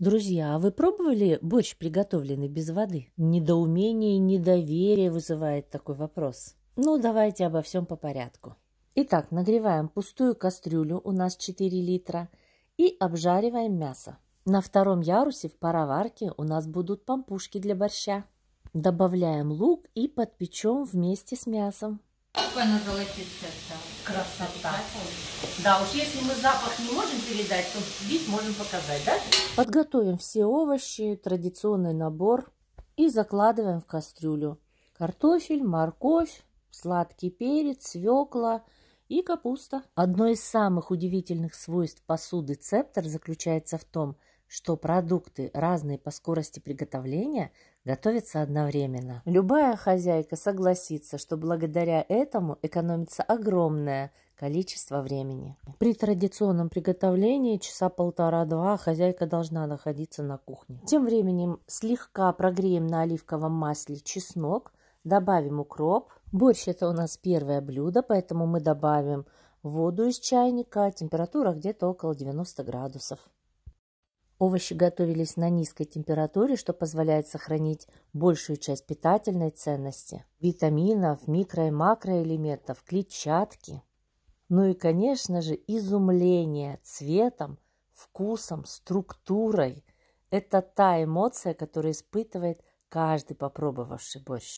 «Друзья, а вы пробовали борщ, приготовленный без воды?» Недоумение и недоверие вызывает такой вопрос. Ну, давайте обо всем по порядку. Итак, нагреваем пустую кастрюлю, у нас 4 литра, и обжариваем мясо. На втором ярусе в пароварке у нас будут пампушки для борща. Добавляем лук и подпечем вместе с мясом. Какой бы она золотистая стала. Красота. Да, уж если мы запах не можем передать, то вид можем показать, да? Подготовим все овощи, традиционный набор и закладываем в кастрюлю. Картофель, морковь, сладкий перец, свекла и капуста. Одно из самых удивительных свойств посуды цептор заключается в том, что продукты, разные по скорости приготовления, готовятся одновременно. Любая хозяйка согласится, что благодаря этому экономится огромное количество времени. При традиционном приготовлении часа полтора-два хозяйка должна находиться на кухне. Тем временем слегка прогреем на оливковом масле чеснок, добавим укроп. Борщ это у нас первое блюдо, поэтому мы добавим воду из чайника, температура где-то около 90 градусов. Овощи готовились на низкой температуре, что позволяет сохранить большую часть питательной ценности, витаминов, микро- и макроэлементов, клетчатки. Ну и, конечно же, изумление цветом, вкусом, структурой. Это та эмоция, которую испытывает каждый попробовавший борщ.